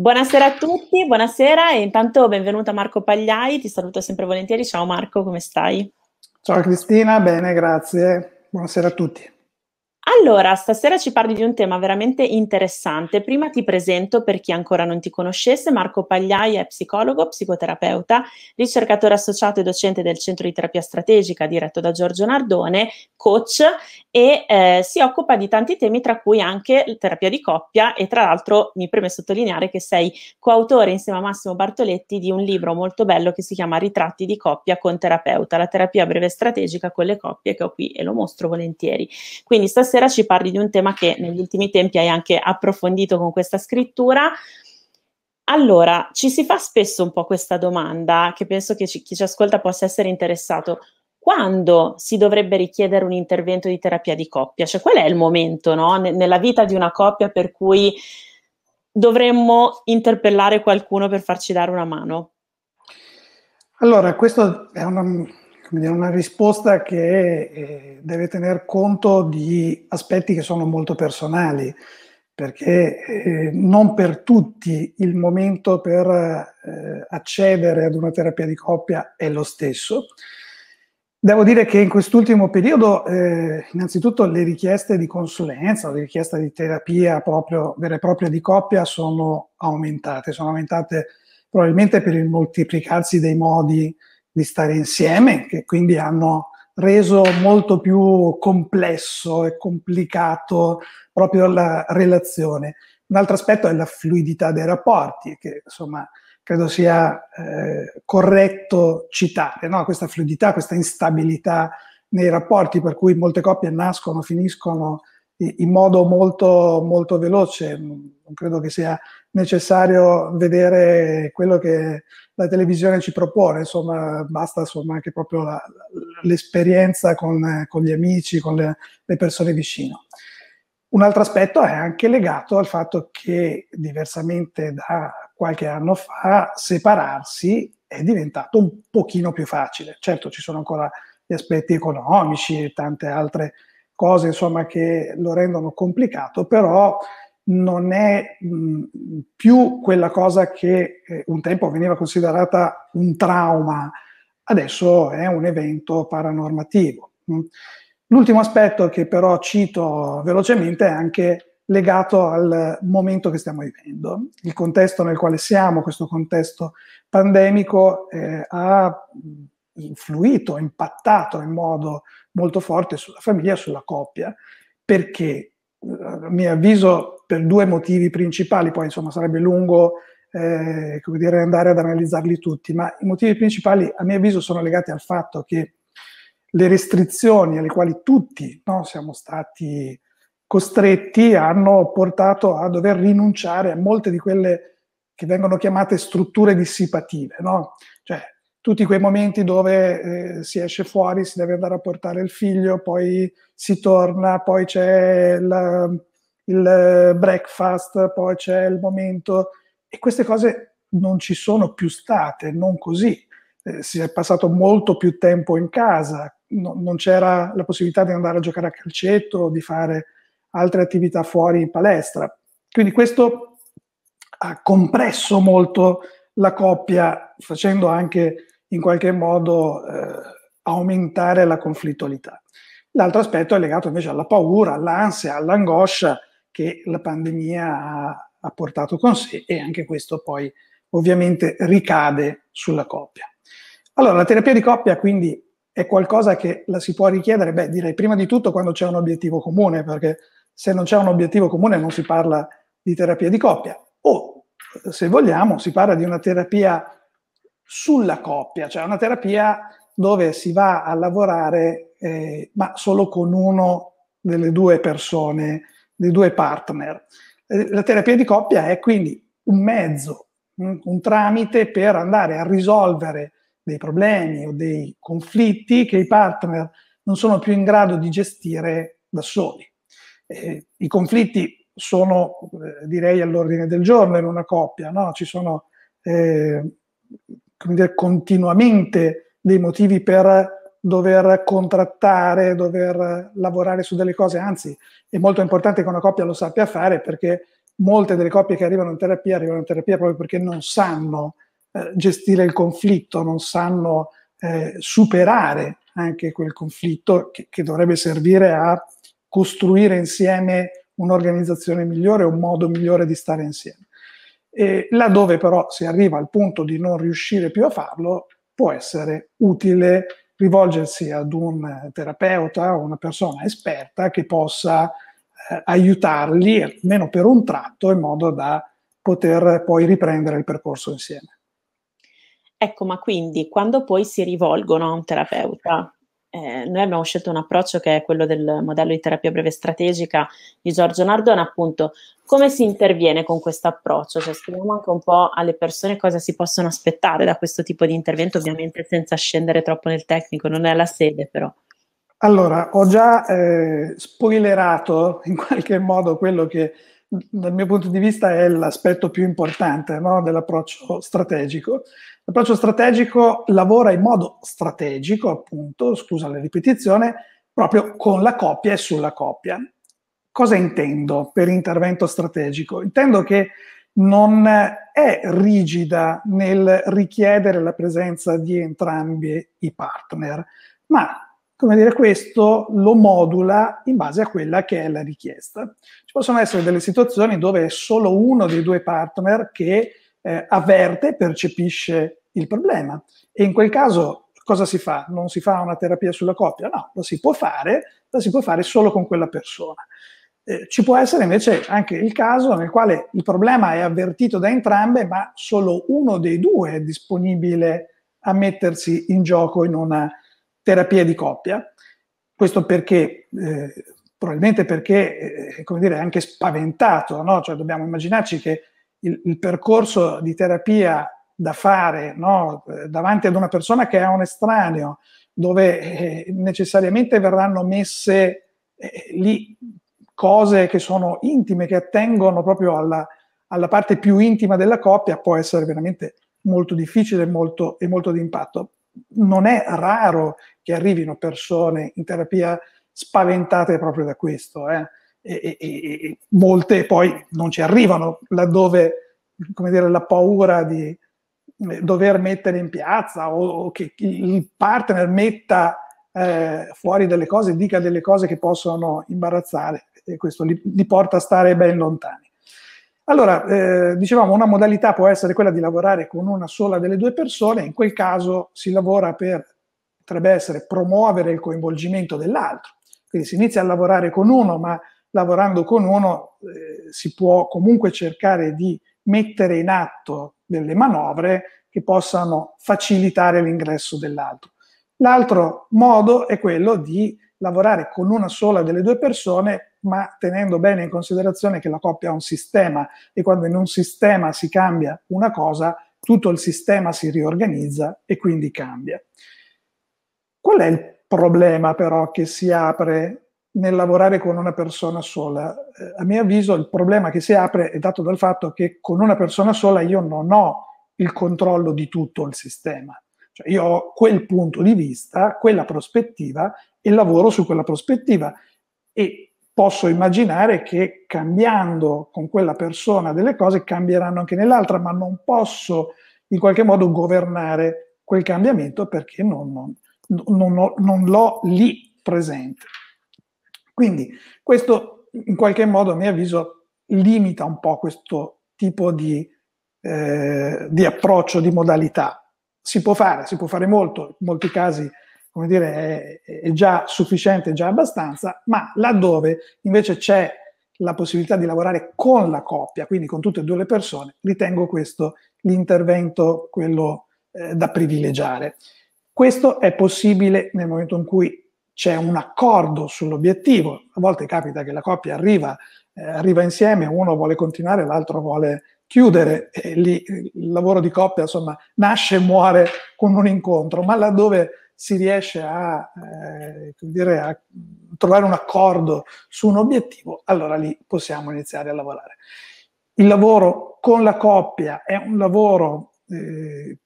Buonasera a tutti, buonasera e intanto benvenuto a Marco Pagliai, ti saluto sempre volentieri. Ciao Marco, come stai? Ciao Cristina, bene, grazie. Buonasera a tutti. Allora, stasera ci parli di un tema veramente interessante. Prima ti presento, per chi ancora non ti conoscesse, Marco Pagliai è psicologo, psicoterapeuta, ricercatore associato e docente del Centro di Terapia Strategica diretto da Giorgio Nardone, coach e eh, si occupa di tanti temi tra cui anche terapia di coppia e tra l'altro mi preme sottolineare che sei coautore insieme a Massimo Bartoletti di un libro molto bello che si chiama Ritratti di coppia con terapeuta, la terapia breve strategica con le coppie che ho qui e lo mostro volentieri. Quindi stasera ci parli di un tema che negli ultimi tempi hai anche approfondito con questa scrittura. Allora, ci si fa spesso un po' questa domanda che penso che ci, chi ci ascolta possa essere interessato quando si dovrebbe richiedere un intervento di terapia di coppia? Cioè, qual è il momento no? N- nella vita di una coppia per cui dovremmo interpellare qualcuno per farci dare una mano? Allora, questa è una, dire, una risposta che eh, deve tener conto di aspetti che sono molto personali, perché eh, non per tutti il momento per eh, accedere ad una terapia di coppia è lo stesso. Devo dire che in quest'ultimo periodo, eh, innanzitutto, le richieste di consulenza, le richieste di terapia proprio, vera e propria di coppia sono aumentate, sono aumentate probabilmente per il moltiplicarsi dei modi di stare insieme, che quindi hanno reso molto più complesso e complicato proprio la relazione. Un altro aspetto è la fluidità dei rapporti, che insomma credo sia eh, corretto citare, no? questa fluidità, questa instabilità nei rapporti per cui molte coppie nascono, finiscono in modo molto, molto veloce. Non credo che sia necessario vedere quello che la televisione ci propone, insomma, basta insomma, anche proprio la, l'esperienza con, con, gli amici, con le, le persone vicino. Un altro aspetto è anche legato al fatto che, diversamente da qualche anno fa, separarsi è diventato un pochino più facile. Certo, ci sono ancora gli aspetti economici e tante altre cose, insomma, che lo rendono complicato, però non è mh, più quella cosa che eh, un tempo veniva considerata un trauma, adesso è un evento paranormativo. Mh. L'ultimo aspetto che però cito velocemente è anche legato al momento che stiamo vivendo. Il contesto nel quale siamo, questo contesto pandemico, eh, ha influito, impattato in modo molto forte sulla famiglia sulla coppia, perché eh, a mio avviso per due motivi principali, poi insomma sarebbe lungo eh, come dire, andare ad analizzarli tutti, ma i motivi principali a mio avviso sono legati al fatto che le restrizioni alle quali tutti no, siamo stati costretti hanno portato a dover rinunciare a molte di quelle che vengono chiamate strutture dissipative, no? cioè tutti quei momenti dove eh, si esce fuori, si deve andare a portare il figlio, poi si torna, poi c'è il, il breakfast, poi c'è il momento e queste cose non ci sono più state, non così. Eh, si è passato molto più tempo in casa, no, non c'era la possibilità di andare a giocare a calcetto o di fare altre attività fuori in palestra. Quindi questo ha compresso molto la coppia, facendo anche in qualche modo eh, aumentare la conflittualità. L'altro aspetto è legato invece alla paura, all'ansia, all'angoscia che la pandemia ha, ha portato con sé e anche questo poi ovviamente ricade sulla coppia. Allora, la terapia di coppia quindi è qualcosa che la si può richiedere, beh, direi prima di tutto quando c'è un obiettivo comune, perché se non c'è un obiettivo comune non si parla di terapia di coppia, o se vogliamo si parla di una terapia sulla coppia, cioè una terapia dove si va a lavorare eh, ma solo con uno delle due persone, dei due partner. Eh, la terapia di coppia è quindi un mezzo, un tramite per andare a risolvere dei problemi o dei conflitti che i partner non sono più in grado di gestire da soli. Eh, I conflitti sono, eh, direi, all'ordine del giorno in una coppia, no? ci sono eh, dire, continuamente dei motivi per dover contrattare, dover lavorare su delle cose, anzi è molto importante che una coppia lo sappia fare perché molte delle coppie che arrivano in terapia arrivano in terapia proprio perché non sanno eh, gestire il conflitto, non sanno eh, superare anche quel conflitto che, che dovrebbe servire a costruire insieme un'organizzazione migliore, un modo migliore di stare insieme. E laddove però si arriva al punto di non riuscire più a farlo, può essere utile rivolgersi ad un eh, terapeuta o una persona esperta che possa eh, aiutarli, almeno per un tratto, in modo da poter poi riprendere il percorso insieme. Ecco, ma quindi quando poi si rivolgono a un terapeuta, eh, noi abbiamo scelto un approccio che è quello del modello di terapia breve strategica di Giorgio Nardone, appunto, come si interviene con questo approccio? Cioè, spieghiamo anche un po' alle persone cosa si possono aspettare da questo tipo di intervento, ovviamente senza scendere troppo nel tecnico, non è la sede però. Allora, ho già eh, spoilerato in qualche modo quello che dal mio punto di vista è l'aspetto più importante no? dell'approccio strategico. L'approccio strategico lavora in modo strategico, appunto, scusa la ripetizione, proprio con la coppia e sulla coppia. Cosa intendo per intervento strategico? Intendo che non è rigida nel richiedere la presenza di entrambi i partner, ma come dire, questo lo modula in base a quella che è la richiesta. Ci possono essere delle situazioni dove è solo uno dei due partner che eh, avverte, percepisce il problema e in quel caso cosa si fa? Non si fa una terapia sulla coppia? No, lo si può fare, lo si può fare solo con quella persona. Eh, ci può essere invece anche il caso nel quale il problema è avvertito da entrambe, ma solo uno dei due è disponibile a mettersi in gioco in una terapia di coppia. Questo perché, eh, probabilmente perché, eh, come dire, è anche spaventato, no? Cioè dobbiamo immaginarci che il, il percorso di terapia da fare no? davanti ad una persona che è un estraneo, dove eh, necessariamente verranno messe eh, lì cose che sono intime, che attengono proprio alla, alla, parte più intima della coppia, può essere veramente molto difficile molto, e molto d'impatto non è raro che arrivino persone in terapia spaventate proprio da questo, eh? e, e, e, molte poi non ci arrivano laddove come dire, la paura di eh, dover mettere in piazza o, o che il partner metta eh, fuori delle cose, dica delle cose che possono imbarazzare, e questo li, li porta a stare ben lontani. Allora, eh, dicevamo, una modalità può essere quella di lavorare con una sola delle due persone, in quel caso si lavora per, potrebbe essere, promuovere il coinvolgimento dell'altro. Quindi si inizia a lavorare con uno, ma lavorando con uno eh, si può comunque cercare di mettere in atto delle manovre che possano facilitare l'ingresso dell'altro. L'altro modo è quello di lavorare con una sola delle due persone ma tenendo bene in considerazione che la coppia è un sistema e quando in un sistema si cambia una cosa, tutto il sistema si riorganizza e quindi cambia. Qual è il problema però che si apre nel lavorare con una persona sola? Eh, a mio avviso il problema che si apre è dato dal fatto che con una persona sola io non ho il controllo di tutto il sistema. Cioè io ho quel punto di vista, quella prospettiva e lavoro su quella prospettiva e posso immaginare che cambiando con quella persona delle cose cambieranno anche nell'altra, ma non posso in qualche modo governare quel cambiamento perché non, non, non, non l'ho lì presente. Quindi questo in qualche modo, a mio avviso, limita un po' questo tipo di, eh, di approccio, di modalità. Si può fare, si può fare molto, in molti casi come dire, è, è già sufficiente, è già abbastanza, ma laddove invece c'è la possibilità di lavorare con la coppia, quindi con tutte e due le persone, ritengo questo l'intervento, quello eh, da privilegiare. Questo è possibile nel momento in cui c'è un accordo sull'obiettivo. A volte capita che la coppia arriva, eh, arriva insieme, uno vuole continuare, l'altro vuole chiudere e lì il lavoro di coppia, insomma, nasce e muore con un incontro, ma laddove si riesce a, eh, dire, a, trovare un accordo su un obiettivo, allora lì possiamo iniziare a lavorare. Il lavoro con la coppia è un lavoro, eh,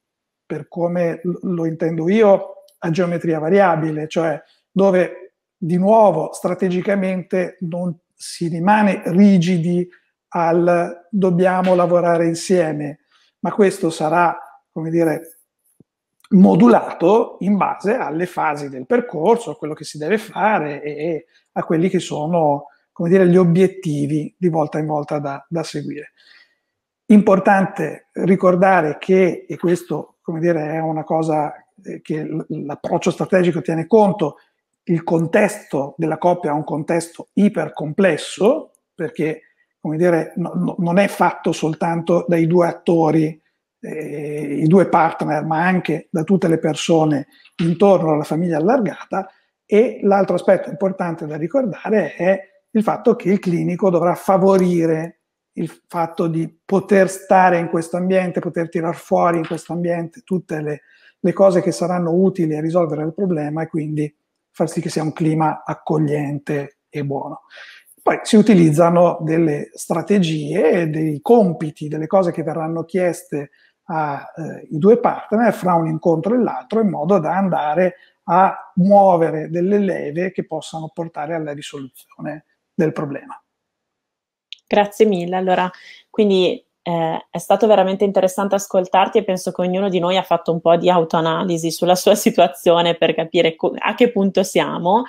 per come lo intendo io, a geometria variabile, cioè dove di nuovo strategicamente non si rimane rigidi al dobbiamo lavorare insieme, ma questo sarà, come dire, modulato in base alle fasi del percorso, a quello che si deve fare e a quelli che sono come dire, gli obiettivi di volta in volta da, da seguire. Importante ricordare che, e questo come dire, è una cosa eh, che l'approccio strategico tiene conto, il contesto della coppia è un contesto ipercomplesso, perché come dire, no, no, non è fatto soltanto dai due attori eh, i due partner, ma anche da tutte le persone intorno alla famiglia allargata. E l'altro aspetto importante da ricordare è il fatto che il clinico dovrà favorire il fatto di poter stare in questo ambiente, poter tirar fuori in questo ambiente tutte le, le cose che saranno utili a risolvere il problema e quindi far sì che sia un clima accogliente e buono. Poi si utilizzano delle strategie, dei compiti, delle cose che verranno chieste ai eh, due partner fra un incontro e l'altro in modo da andare a muovere delle leve che possano portare alla risoluzione del problema. Grazie mille. Allora, quindi eh, è stato veramente interessante ascoltarti e penso che ognuno di noi ha fatto un po' di autoanalisi sulla sua situazione per capire co- a che punto siamo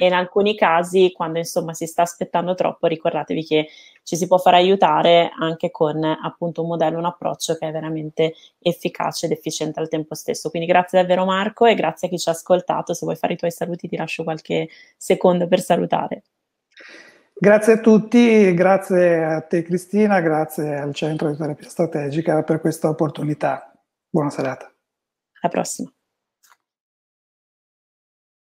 e in alcuni casi, quando insomma si sta aspettando troppo, ricordatevi che ci si può far aiutare anche con appunto un modello, un approccio che è veramente efficace ed efficiente al tempo stesso. Quindi grazie davvero Marco e grazie a chi ci ha ascoltato. Se vuoi fare i tuoi saluti ti lascio qualche secondo per salutare. Grazie a tutti, grazie a te Cristina, grazie al Centro di Terapia Strategica per questa opportunità. Buona serata. Alla prossima.